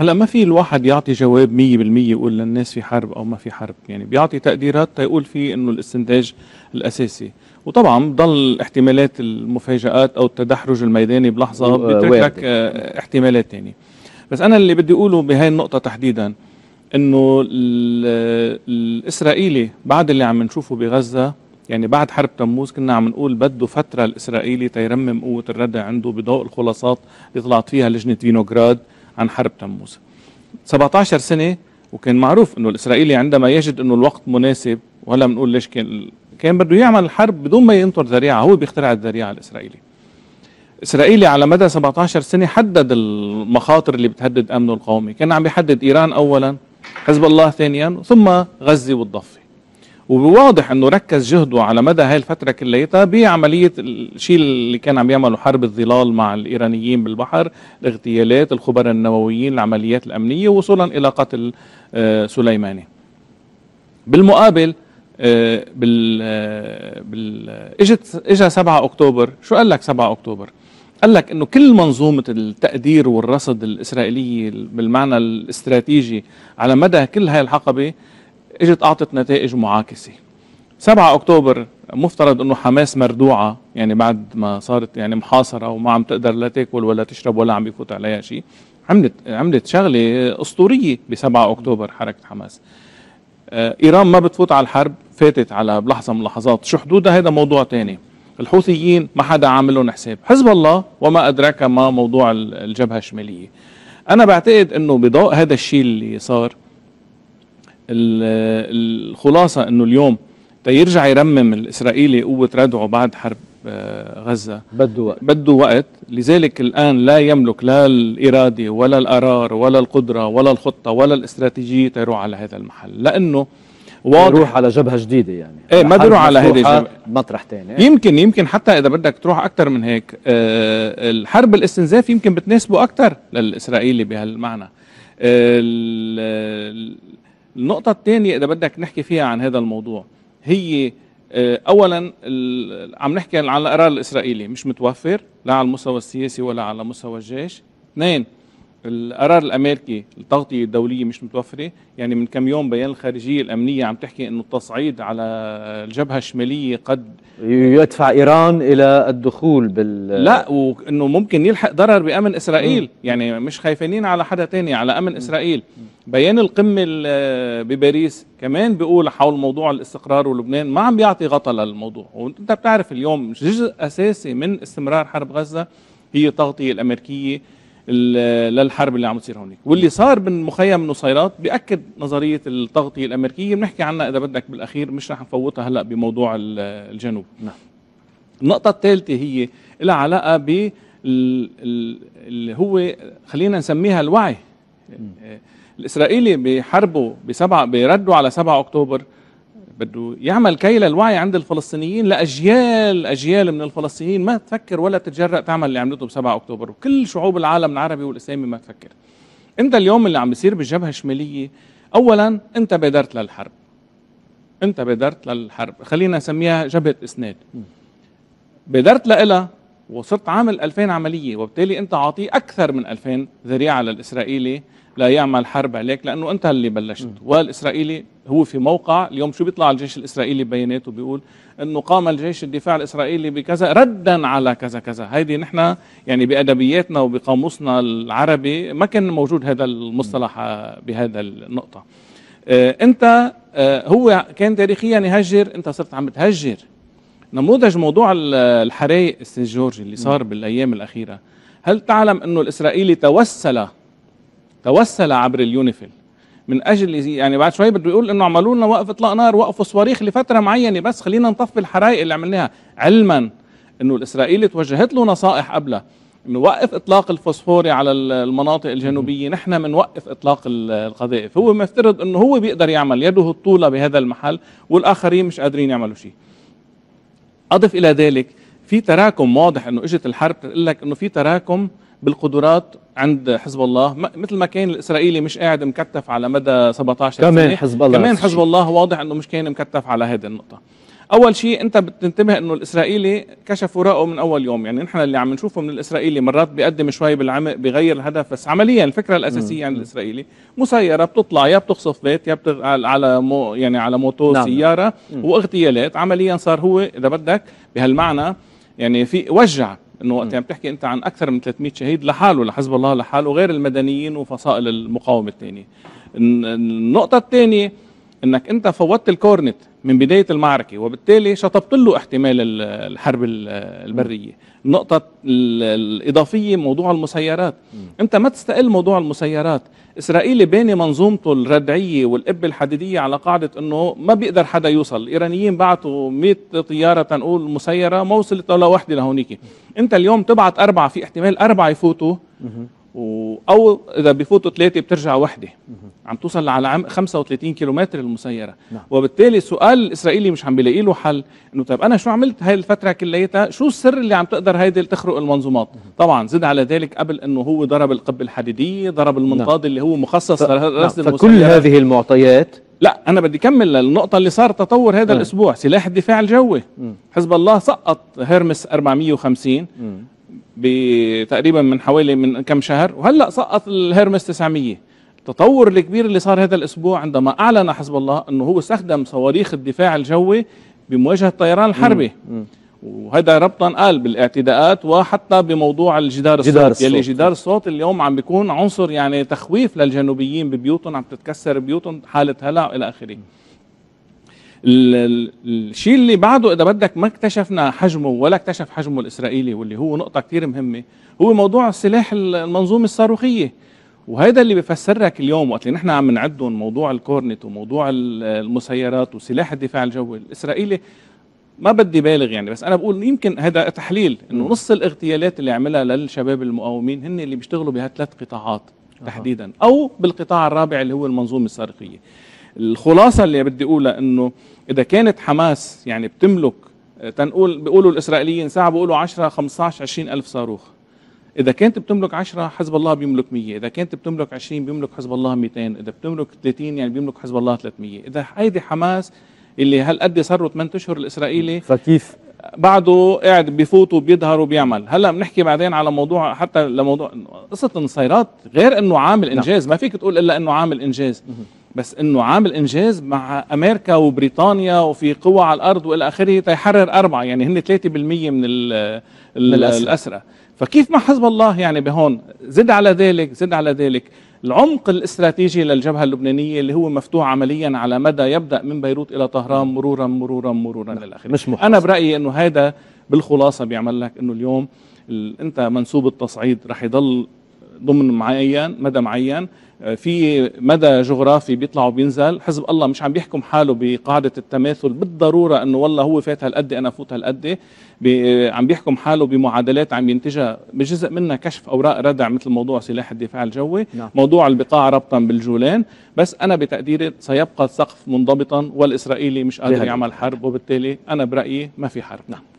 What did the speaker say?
هلا ما في الواحد يعطي جواب 100% يقول للناس في حرب او ما في حرب يعني بيعطي تقديرات تيقول في انه الاستنتاج الاساسي وطبعا ضل احتمالات المفاجات او التدحرج الميداني بلحظه آه، بترك لك آه، احتمالات ثانيه بس انا اللي بدي اقوله بهاي النقطه تحديدا انه الاسرائيلي بعد اللي عم نشوفه بغزه يعني بعد حرب تموز كنا عم نقول بده فتره الاسرائيلي تيرمم قوه الردع عنده بضوء الخلاصات اللي طلعت فيها لجنه فينوغراد عن حرب تموز 17 سنة وكان معروف انه الاسرائيلي عندما يجد انه الوقت مناسب وهلا بنقول ليش كان كان بده يعمل الحرب بدون ما ينطر ذريعه هو بيخترع الذريعه الاسرائيلي اسرائيلي على مدى 17 سنه حدد المخاطر اللي بتهدد امنه القومي كان عم يحدد ايران اولا حزب الله ثانيا ثم غزه والضفه وواضح انه ركز جهده على مدى هاي الفتره كليتها بعمليه الشيء اللي كان عم يعمله حرب الظلال مع الايرانيين بالبحر، الاغتيالات، الخبراء النوويين، العمليات الامنيه وصولا الى قتل آه، سليماني. بالمقابل آه، بال آه، بال اجت اجى 7 اكتوبر، شو قال لك 7 اكتوبر؟ قال لك انه كل منظومه التقدير والرصد الاسرائيليه بالمعنى الاستراتيجي على مدى كل هاي الحقبه اجت اعطت نتائج معاكسه 7 اكتوبر مفترض انه حماس مردوعه يعني بعد ما صارت يعني محاصره وما عم تقدر لا تاكل ولا تشرب ولا عم بيفوت عليها شيء عملت عملت شغله اسطوريه ب 7 اكتوبر حركه حماس آه، ايران ما بتفوت على الحرب فاتت على بلحظه من اللحظات شو حدودها هذا موضوع ثاني الحوثيين ما حدا عامل لهم حساب حزب الله وما ادراك ما موضوع الجبهه الشماليه انا بعتقد انه بضوء هذا الشيء اللي صار الخلاصه انه اليوم تيرجع يرمم الاسرائيلي قوه ردعه بعد حرب آه، غزه بده وقت بده وقت لذلك الان لا يملك لا الاراده ولا القرار ولا القدره ولا الخطه ولا الاستراتيجيه تروح على هذا المحل لانه واضح يروح على جبهه جديده يعني ايه ما بيروح على هذه الجبهه مطرح ثاني يمكن يمكن حتى اذا بدك تروح اكثر من هيك آه الحرب الاستنزاف يمكن بتناسبه اكثر للاسرائيلي بهالمعنى آه النقطة الثانية إذا بدك نحكي فيها عن هذا الموضوع هي آه، أولا عم نحكي على القرار الإسرائيلي مش متوفر لا على المستوى السياسي ولا على مستوى الجيش اثنين القرار الامريكي التغطيه الدوليه مش متوفره يعني من كم يوم بيان الخارجيه الامنيه عم تحكي انه التصعيد على الجبهه الشماليه قد يدفع ايران الى الدخول بال لا وانه ممكن يلحق ضرر بامن اسرائيل م. يعني مش خايفين على حدا تاني على امن م. اسرائيل بيان القمه بباريس كمان بيقول حول موضوع الاستقرار ولبنان ما عم بيعطي غطى للموضوع وانت بتعرف اليوم جزء اساسي من استمرار حرب غزه هي التغطيه الامريكيه للحرب اللي عم تصير هونيك واللي صار مخيم نصيرات بياكد نظريه التغطيه الامريكيه بنحكي عنها اذا بدك بالاخير مش رح نفوتها هلا بموضوع الجنوب نعم النقطه الثالثه هي لها علاقه ب اللي هو خلينا نسميها الوعي م. آه، الاسرائيلي بحربه بسبعة برده على 7 اكتوبر بده يعمل كيل الوعي عند الفلسطينيين لأجيال أجيال من الفلسطينيين ما تفكر ولا تتجرأ تعمل اللي عملته ب 7 أكتوبر وكل شعوب العالم العربي والإسلامي ما تفكر أنت اليوم اللي عم بيصير بالجبهة الشمالية أولا أنت بادرت للحرب أنت بادرت للحرب خلينا نسميها جبهة إسناد بادرت لها وصرت عامل 2000 عمليه وبالتالي انت عاطيه اكثر من 2000 ذريعه للاسرائيلي لا يعمل حرب عليك لانه انت اللي بلشت والاسرائيلي هو في موقع اليوم شو بيطلع الجيش الاسرائيلي ببياناته بيقول انه قام الجيش الدفاع الاسرائيلي بكذا ردا على كذا كذا هيدي نحن يعني بادبياتنا وبقاموسنا العربي ما كان موجود هذا المصطلح بهذا النقطه آه، انت آه، هو كان تاريخيا يهجر انت صرت عم تهجر نموذج موضوع الحرائق السيد جورجي اللي صار بالايام الاخيره هل تعلم انه الاسرائيلي توسل توسل عبر اليونيفيل من اجل يعني بعد شوي بده يقول انه عملوا لنا وقف اطلاق نار وقفوا صواريخ لفتره معينه بس خلينا نطفي الحرائق اللي عملناها علما انه الاسرائيلي توجهت له نصائح قبلها انه وقف اطلاق الفوسفوري على المناطق الجنوبيه نحن بنوقف اطلاق القذائف هو مفترض انه هو بيقدر يعمل يده الطوله بهذا المحل والاخرين مش قادرين يعملوا شيء أضف إلى ذلك في تراكم واضح أنه إجت الحرب تقول لك أنه في تراكم بالقدرات عند حزب الله مثل ما كان الاسرائيلي مش قاعد مكتف على مدى 17 كمان سنه كمان حزب الله كمان حزب الله واضح انه مش كان مكتف على هذه النقطه اول شيء انت بتنتبه انه الاسرائيلي كشف وراءه من اول يوم يعني نحن اللي عم نشوفه من الاسرائيلي مرات بيقدم شوي بالعمق بيغير الهدف بس عمليا الفكره الاساسيه عند الاسرائيلي مسيره بتطلع يا بتقصف بيت يا بتغ... على مو يعني على موتو نعم. نعم. سياره واغتيالات عمليا صار هو اذا بدك بهالمعنى يعني في وجع انه وقت عم تحكي انت عن اكثر من 300 شهيد لحاله لحزب الله لحاله غير المدنيين وفصائل المقاومه الثانيه النقطه الثانيه انك انت فوتت الكورنت من بدايه المعركه وبالتالي شطبت له احتمال الحرب البريه النقطه الاضافيه موضوع المسيرات انت ما تستقل موضوع المسيرات اسرائيل باني منظومته الردعيه والاب الحديديه على قاعده انه ما بيقدر حدا يوصل الايرانيين بعثوا 100 طياره تنقول مسيره ما وصلت ولا وحده لهونيك انت اليوم تبعت اربعه في احتمال اربعه يفوتوا و... او اذا بفوتوا ثلاثه بترجع وحده عم توصل على عم 35 كيلومتر المسيره نعم. وبالتالي السؤال الاسرائيلي مش عم بيلاقي له حل انه طيب انا شو عملت هاي الفتره كليتها شو السر اللي عم تقدر هيدي تخرق المنظومات مه. طبعا زد على ذلك قبل انه هو ضرب القبه الحديديه ضرب نعم. المنطاد نعم. اللي هو مخصص ف... لرصد نعم. فكل هذه المعطيات لا انا بدي كمل للنقطه اللي صار تطور هذا م. الاسبوع سلاح الدفاع الجوي م. حزب الله سقط هرمس 450 م. تقريبا من حوالي من كم شهر وهلا سقط الهرمس 900 التطور الكبير اللي صار هذا الاسبوع عندما اعلن حزب الله انه هو استخدم صواريخ الدفاع الجوي بمواجهه الطيران الحربي وهذا ربطا قال بالاعتداءات وحتى بموضوع الجدار الصوت, جدار يعني الصوت. يلي جدار الصوت اليوم عم بيكون عنصر يعني تخويف للجنوبيين ببيوتهم عم تتكسر بيوتهم حاله هلع الى اخره الشيء اللي بعده اذا بدك ما اكتشفنا حجمه ولا اكتشف حجمه الاسرائيلي واللي هو نقطه كثير مهمه هو موضوع السلاح المنظومه الصاروخيه وهذا اللي بفسر لك اليوم وقت اللي نحن عم نعدهم موضوع الكورنت وموضوع المسيرات وسلاح الدفاع الجوي الاسرائيلي ما بدي بالغ يعني بس انا بقول يمكن هذا تحليل انه نص الاغتيالات اللي عملها للشباب المقاومين هن اللي بيشتغلوا بهالثلاث قطاعات تحديدا او بالقطاع الرابع اللي هو المنظومه الصاروخيه الخلاصه اللي بدي اقولها انه اذا كانت حماس يعني بتملك آه، تنقول بيقولوا الاسرائيليين ساعه بيقولوا 10 15 20 الف صاروخ اذا كانت بتملك 10 حزب الله بيملك 100 اذا كانت بتملك 20 بيملك حزب الله 200 اذا بتملك 30 يعني بيملك حزب الله 300 اذا هيدي حماس اللي هالقد صاروا 8 اشهر الاسرائيلي فكيف بعده قاعد بفوت وبيظهر وبيعمل هلا بنحكي بعدين على موضوع حتى لموضوع قصه النصيرات غير انه عامل نعم. انجاز ما فيك تقول الا انه عامل انجاز بس انه عامل انجاز مع امريكا وبريطانيا وفي قوى على الارض والى اخره تيحرر اربعه يعني هن 3% من الاسرى فكيف مع حزب الله يعني بهون زد على ذلك زد على ذلك العمق الاستراتيجي للجبهه اللبنانيه اللي هو مفتوح عمليا على مدى يبدا من بيروت الى طهران نعم. مرورا مرورا مرورا نعم. الى اخره مش انا برايي انه هذا بالخلاصه بيعمل لك انه اليوم انت منسوب التصعيد رح يضل ضمن معين مدى معين آه، في مدى جغرافي بيطلع وبينزل حزب الله مش عم بيحكم حاله بقاعدة التماثل بالضرورة أنه والله هو فات هالقد أنا فوت هالقد آه، عم بيحكم حاله بمعادلات عم ينتجها بجزء منها كشف أوراق ردع مثل موضوع سلاح الدفاع الجوي نعم. موضوع البقاع ربطا بالجولان بس أنا بتقديري سيبقى السقف منضبطا والإسرائيلي مش قادر يعمل حرب وبالتالي أنا برأيي ما في حرب نعم.